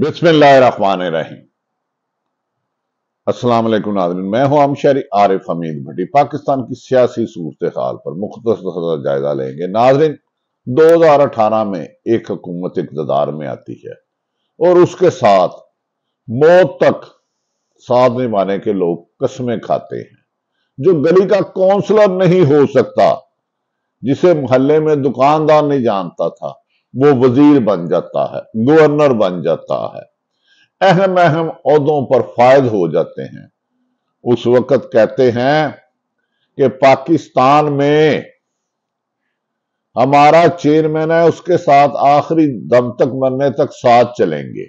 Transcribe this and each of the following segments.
बिस्मिल्लाहमान रहीम अस्सलाम वालेकुम नाजरन मैं हूं आमशरी आरिफ हमीद भट्टी पाकिस्तान की सियासी सूरत हाल पर मुख्तर जायजा लेंगे नाजरन 2018 में एक हुकूमत इकतदार में आती है और उसके साथ मौत तक साथ निभाने के लोग कस्में खाते हैं जो गली का काउंसलर नहीं हो सकता जिसे मोहल्ले में दुकानदार नहीं जानता था वो वजीर बन जाता है गवर्नर बन जाता है अहम अहम अहदों पर फायद हो जाते हैं उस वक्त कहते हैं कि पाकिस्तान में हमारा चेयरमैन है उसके साथ आखिरी दम तक मरने तक साथ चलेंगे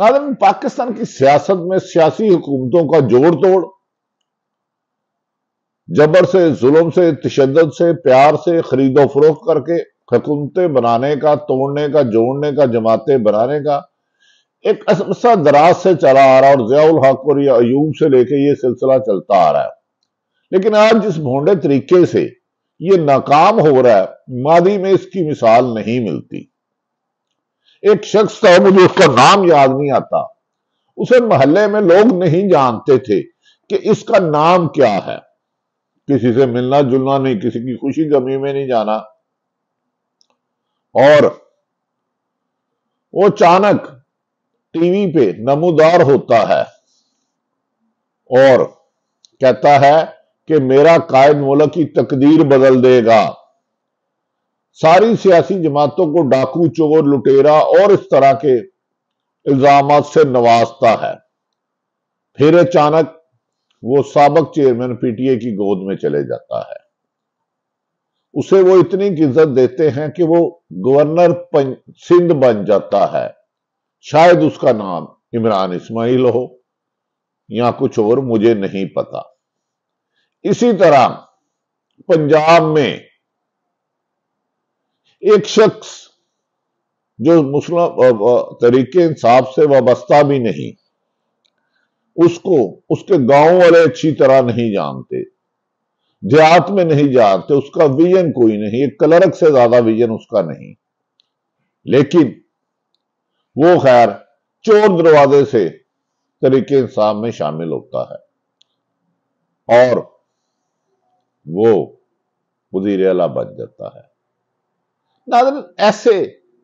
नाजन पाकिस्तान की सियासत में सियासी हुकूमतों का जोड़ तोड़ जबर से जुल्म से तशद से प्यार से खरीदो फरोख करके खकुमते बनाने का तोड़ने का जोड़ने का जमाते बनाने का एक असमसा दराज से चला आ रहा है और जयाउल हक और अयूब से लेके ये सिलसिला चलता आ रहा है लेकिन आज जिस भोंडे तरीके से ये नाकाम हो रहा है मादी में इसकी मिसाल नहीं मिलती एक शख्स था मुझे उसका नाम याद नहीं आता उसे मोहल्ले में लोग नहीं जानते थे कि इसका नाम क्या है किसी से मिलना जुलना नहीं किसी की खुशी गमी में नहीं जाना और वो अचानक टीवी पे नमोदार होता है और कहता है कि मेरा कायद मुल्क की तकदीर बदल देगा सारी सियासी जमातों को डाकू चोर लुटेरा और इस तरह के इल्जाम से नवाजता है फिर अचानक वो सबक चेयरमैन पीटीए की गोद में चले जाता है उसे वो इतनी इज्जत देते हैं कि वो गवर्नर सिंध बन जाता है शायद उसका नाम इमरान इस्माइल हो या कुछ और मुझे नहीं पता इसी तरह पंजाब में एक शख्स जो मुस्लिम तरीके इंसाफ से वाबस्ता भी नहीं उसको उसके गांव वाले अच्छी तरह नहीं जानते देहात में नहीं जाते उसका विजन कोई नहीं एक कलरक से ज्यादा विजन उसका नहीं लेकिन वो खैर चोर दरवाजे से तरीके इंसाब में शामिल होता है और वो वजीर अला बन जाता है नादर ऐसे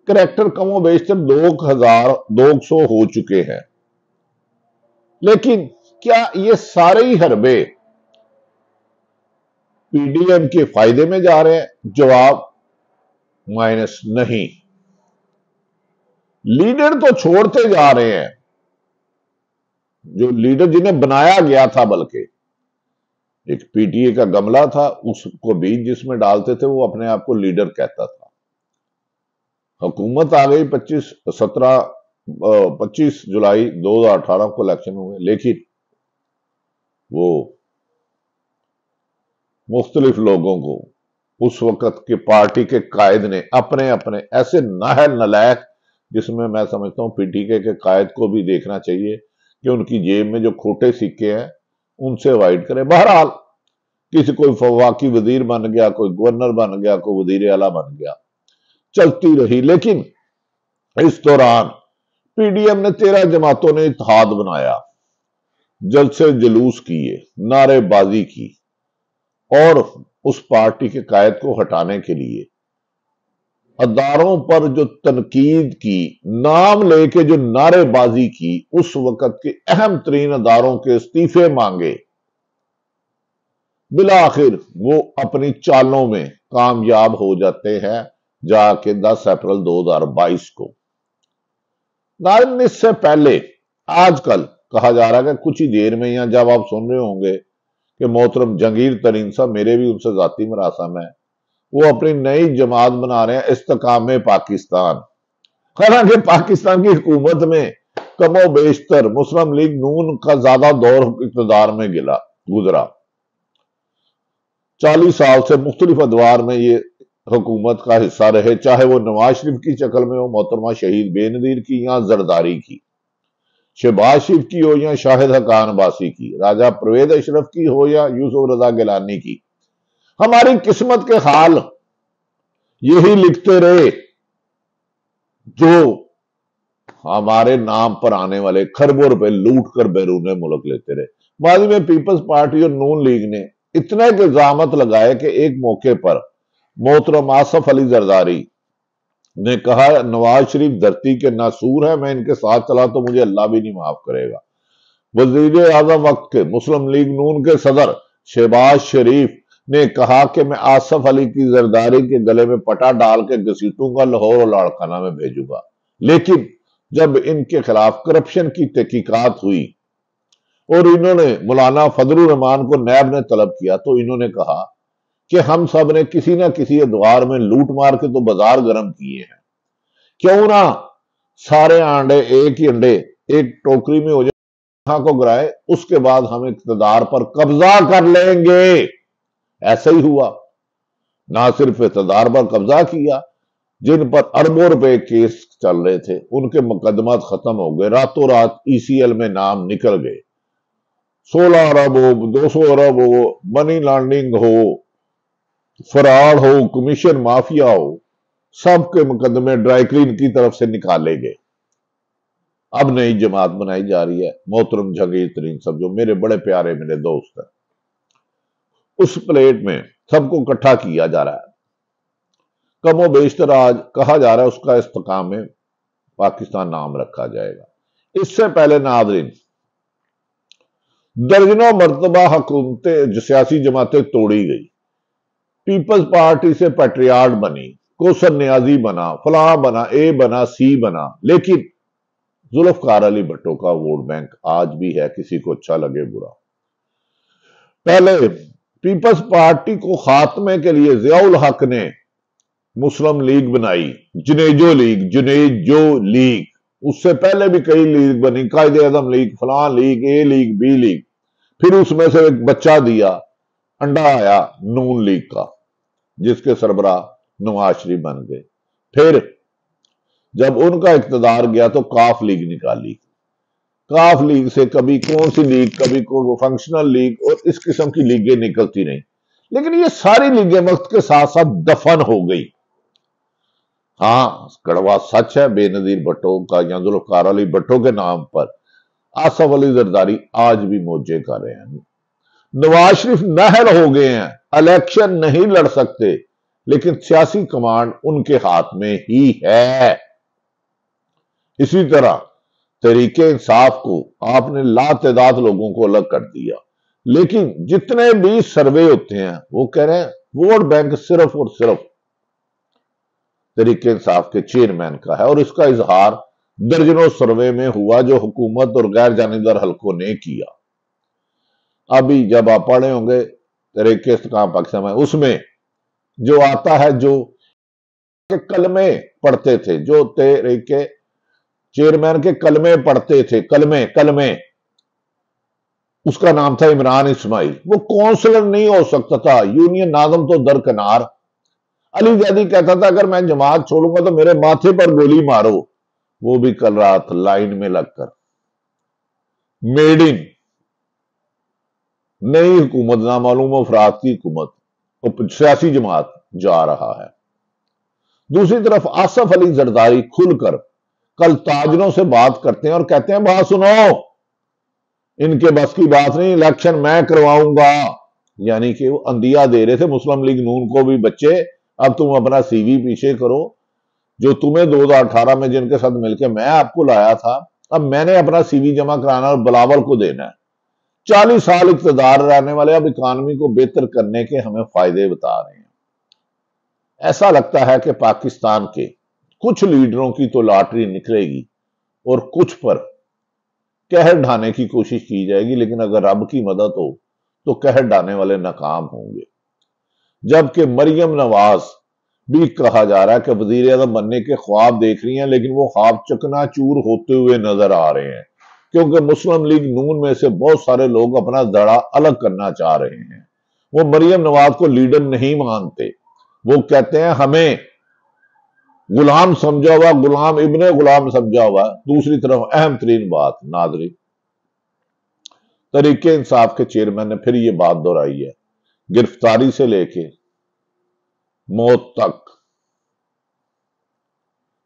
करेक्टर कमो बेशतर दो हजार दो सौ हो चुके हैं लेकिन क्या ये सारे ही हरबे पीडीएम के फायदे में जा रहे हैं जवाब माइनस नहीं लीडर तो छोड़ते जा रहे हैं जो लीडर जिन्हें बनाया गया था बल्कि एक पीटीए का गमला था उसको बीज जिसमें डालते थे वो अपने आप को लीडर कहता था हुकूमत आ गई 25 सत्रह पच्चीस जुलाई 2018 को इलेक्शन हुए लेकिन वो मुख्तलिफ लोगों को उस वक्त के पार्टी के कायद ने अपने अपने ऐसे नाहल नलायक जिसमें मैं समझता हूँ पीटीके के कायद को भी देखना चाहिए कि उनकी जेब में जो खोटे सिक्के हैं उनसे अवॉइड करें बहरहाल किसी कोई फवाकी वजीर बन गया कोई गवर्नर बन गया कोई वजीर अला बन गया चलती रही लेकिन इस दौरान पीडीएम ने तेरह जमातों ने इतिहाद बनाया जलसे जुलूस किए नारेबाजी की और उस पार्टी के कायद को हटाने के लिए अदारों पर जो तनकीद की नाम लेके जो नारेबाजी की उस वक्त के अहम तरीन अदारों के इस्तीफे मांगे बिला आखिर वो अपनी चालों में कामयाब हो जाते हैं जाके 10 अप्रैल 2022 को नारायण इससे पहले आजकल कहा जा रहा है कि कुछ ही देर में या जब आप सुन रहे होंगे कि मोहतरम जंगीर तरीन साहब मेरे भी उनसे ज़ाती मरासम है वो अपनी नई जमात बना रहे हैं इस्तकाम पाकिस्तान हालांकि पाकिस्तान की हुकूमत में कमो बेशतर मुस्लिम लीग नून का ज्यादा दौर इकतदार में गिला गुजरा चालीस साल से मुख्तलिफ अदवार में ये हुकूमत का हिस्सा रहे चाहे वो नवाज शरीफ की शक्ल में हो मोहतरमा शहीद बेनदीर की या जरदारी की शहबाज शिफ की हो या शाहिद हकान बासी की राजा प्रवेद अशरफ की हो या यूसुफ रजा गिलानी की हमारी किस्मत के हाल यही लिखते रहे जो हमारे नाम पर आने वाले खरबों रुपए लूट कर बैरून मुल्क लेते रहे बाद में पीपल्स पार्टी और नून लीग ने इतने के जामत लगाए कि एक मौके पर मोहतरम आसफ अली जरदारी ने कहा नवाज शरीफ धरती के नासूर है मैं इनके साथ चला तो मुझे अल्लाह भी नहीं माफ करेगा वजीर आजम वक्त के मुस्लिम लीग नून के सदर शहबाज शरीफ ने कहा कि मैं आसफ अली की जरदारी के गले में पटा डाल के घसीटूंगा लाहौर और लाड़खाना में भेजूंगा लेकिन जब इनके खिलाफ करप्शन की तहकीकत हुई और इन्होंने मौलाना फजलुर रहमान को नैब ने तलब किया तो इन्होंने कहा कि हम सब ने किसी ना किसी द्वार में लूट मार के तो बाजार गर्म किए हैं क्यों ना सारे अंडे एक ही अंडे एक टोकरी में हो जाए को गिराए उसके बाद हम इकतदार पर कब्जा कर लेंगे ऐसा ही हुआ ना सिर्फ इकतदार पर कब्जा किया जिन पर अरबों रुपए केस चल रहे थे उनके मुकदमा खत्म हो गए रातों रात ईसीएल e में नाम निकल गए सोलह अरब हो दो सौ अरब हो मनी लॉन्ड्रिंग हो फ्रॉड हो कमीशन माफिया हो सबके मुकदमे ड्राई क्लीन की तरफ से निकाले गए अब नई जमात बनाई जा रही है मोहतरम झगे तरीन सब जो मेरे बड़े प्यारे मेरे दोस्त हैं उस प्लेट में सबको इकट्ठा किया जा रहा है कमो बेशतर आज कहा जा रहा है उसका इस्तकाम में पाकिस्तान नाम रखा जाएगा इससे पहले नादरीन दर्जनों मरतबा हकूमतें सियासी जमातें तोड़ी गई पीपल्स पार्टी से पेट्रियार्ड बनी कोसर न्याजी बना फला बना ए बना सी बना लेकिन जुल्फकार अली भट्टो का वोट बैंक आज भी है किसी को अच्छा लगे बुरा पहले पीपल्स पार्टी को खात्मे के लिए जियाउल हक ने मुस्लिम लीग बनाई जुनेजो लीग जुनेजो लीग उससे पहले भी कई लीग बनी कायदे आजम लीग फला league A league B league फिर उसमें से एक बच्चा दिया अंडा आया नून लीग का जिसके सरबरा नवाज शरीफ बन गए फिर जब उनका इकतदार गया तो काफ लीग निकाली काफ लीग से कभी कौन सी लीग कभी को फंक्शनल लीग और इस किस्म की लीगें निकलती रही लेकिन ये सारी लीगें वक्त के साथ साथ दफन हो गई हाँ कड़वा सच है बेनजीर भट्टो का या जुल्फकार अली भट्टो के नाम पर आसफ अली जरदारी आज भी मोजे कर रहे हैं नवाज शरीफ नहर हो गए हैं इलेक्शन नहीं लड़ सकते लेकिन सियासी कमांड उनके हाथ में ही है इसी तरह तरीके इंसाफ को आपने ला लोगों को अलग कर दिया लेकिन जितने भी सर्वे होते हैं वो कह रहे हैं वोट बैंक सिर्फ और सिर्फ तरीके इंसाफ के चेयरमैन का है और इसका इजहार दर्जनों सर्वे में हुआ जो हुकूमत और गैर जानेदार हलकों ने किया अभी जब आप पढ़े होंगे तेरे किस्त का पक्ष में उसमें जो आता है जो के कलमे पढ़ते थे जो तेरे के चेयरमैन के कलमे पढ़ते थे कलमे कलमे उसका नाम था इमरान इस्माइल वो काउंसलर नहीं हो सकता था यूनियन नाजम तो दरकनार अली जैदी कहता था अगर मैं जमात छोड़ूंगा तो मेरे माथे पर गोली मारो वो भी कल रात लाइन में लगकर मेड इन नई हुकूमत नामालूम अफराद की हुकूमत तो सियासी जमात जा रहा है दूसरी तरफ आसफ अली जरदारी खुलकर कल ताजरों से बात करते हैं और कहते हैं बात सुनो इनके बस की बात नहीं इलेक्शन मैं करवाऊंगा यानी कि वो अंदिया दे रहे थे मुस्लिम लीग नून को भी बच्चे अब तुम अपना सीवी पीछे करो जो तुम्हें 2018 में जिनके साथ मिलकर मैं आपको लाया था अब मैंने अपना सीवी जमा कराना और बलावल को देना है चालीस साल इकतदार रहने वाले अब इकानमी को बेहतर करने के हमें फायदे बता रहे हैं ऐसा लगता है कि पाकिस्तान के कुछ लीडरों की तो लॉटरी निकलेगी और कुछ पर कहर ढाने की कोशिश की जाएगी लेकिन अगर रब की मदद हो तो कहर ढाने वाले नाकाम होंगे जबकि मरियम नवाज भी कहा जा रहा है कि वजीर अजम बनने के ख्वाब देख रही हैं लेकिन वो ख्वाब चकनाचूर होते हुए नजर आ रहे हैं क्योंकि मुस्लिम लीग नून में से बहुत सारे लोग अपना दड़ा अलग करना चाह रहे हैं वो मरियम नवाज को लीडर नहीं मानते वो कहते हैं हमें गुलाम समझा हुआ गुलाम इबन गुलाम समझा हुआ दूसरी तरफ अहम तरीन बात नादरी तरीके इंसाफ के चेयरमैन ने फिर ये बात दोहराई है गिरफ्तारी से लेके मौत तक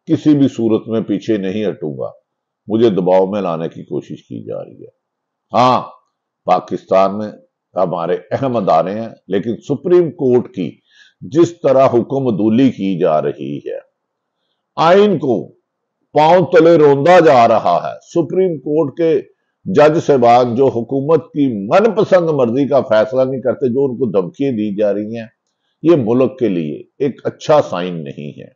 किसी भी सूरत में पीछे नहीं हटूंगा मुझे दबाव में लाने की कोशिश की जा रही है हाँ पाकिस्तान में हमारे अहम अदारे हैं लेकिन सुप्रीम कोर्ट की जिस तरह हुक्म दूली की जा रही है आइन को पांव तले रोंदा जा रहा है सुप्रीम कोर्ट के जज साहबान जो हुकूमत की मनपसंद मर्जी का फैसला नहीं करते जो उनको धमकी दी जा रही हैं ये मुल्क के लिए एक अच्छा साइन नहीं है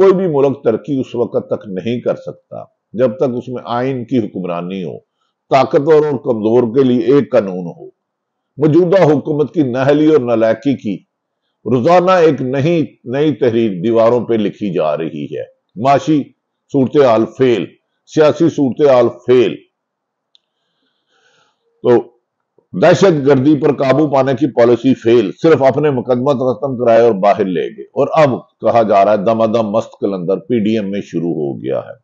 कोई भी मुल्क तरक्की उस वक्त तक नहीं कर सकता जब तक उसमें आइन की हुक्मरानी हो ताकतवर और कमजोर के लिए एक कानून हो मौजूदा हुकूमत की नहली और नलायकी की रोजाना एक नई नई तहरीर दीवारों पर लिखी जा रही है माशी सूरत आल फेल सियासी सूरत आल फेल तो दहशत गर्दी पर काबू पाने की पॉलिसी फेल सिर्फ अपने मुकदमा खत्म कराए और बाहर ले गए और अब कहा जा रहा है दमादम मस्त कलंदर पीडीएम में शुरू हो गया है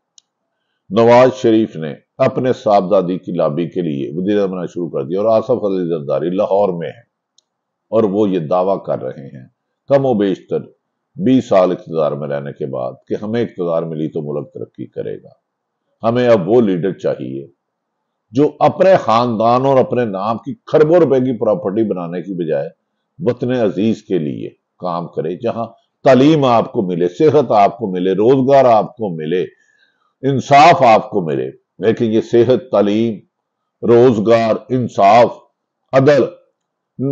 नवाज शरीफ ने अपने साहबजादी की लाबी के लिए वजीर बनना शुरू कर दिया और आसफ अली जरदारी लाहौर में है और वो ये दावा कर रहे हैं कम बेशतर बीस साल इकतदार में रहने के बाद कि हमें इकतदार मिली तो मुल्क तरक्की करेगा हमें अब वो लीडर चाहिए जो अपने खानदान और अपने नाम की खरबों रुपए की प्रॉपर्टी बनाने की बजाय वतन अजीज के लिए काम करे जहां तालीम आपको मिले सेहत आपको मिले रोजगार आपको मिले इंसाफ आपको मिले लेकिन ये सेहत तालीम रोजगार इंसाफ अदल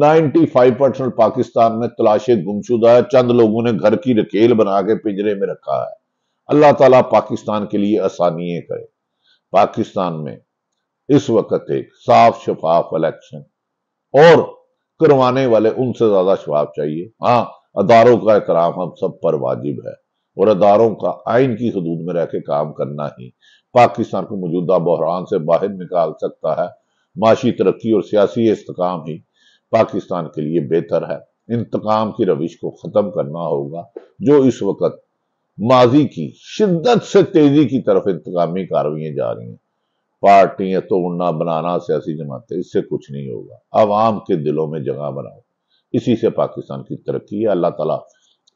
95 परसेंट पाकिस्तान में तलाशे गुमशुदा है चंद लोगों ने घर की रकेल बना के पिंजरे में रखा है अल्लाह ताला पाकिस्तान के लिए आसानी करे पाकिस्तान में इस वक्त एक साफ शफाफ इलेक्शन और करवाने वाले उनसे ज्यादा शफाफ चाहिए हाँ अदारों का एहतराम हम सब पर वाजिब है और अदारों का आइन की हदूद में रह के काम करना ही पाकिस्तान को मौजूदा बहरान से बाहर निकाल सकता है माशी तरक्की और सियासी इसकाम ही पाकिस्तान के लिए बेहतर है इंतकाम की रविश को ख़त्म करना होगा जो इस वक्त माजी की शिद्दत से तेजी की तरफ इंतकामी कार्रवाई जा रही हैं पार्टियां तोड़ना बनाना सियासी जमातें इससे कुछ नहीं होगा आवाम के दिलों में जगह बनाओ इसी से पाकिस्तान की तरक्की है अल्लाह तला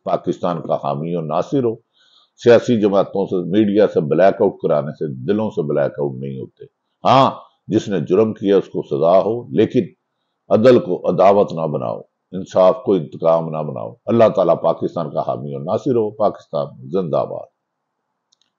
पाकिस्तान का हामी और नासिर हो सियासी जमातों से मीडिया से ब्लैक आउट कराने से दिलों से ब्लैक आउट नहीं होते हाँ जिसने जुर्म किया उसको सजा हो लेकिन अदल को अदावत ना बनाओ इंसाफ को इंतकाम ना बनाओ अल्लाह ताला पाकिस्तान का हामी और नासिर हो पाकिस्तान जिंदाबाद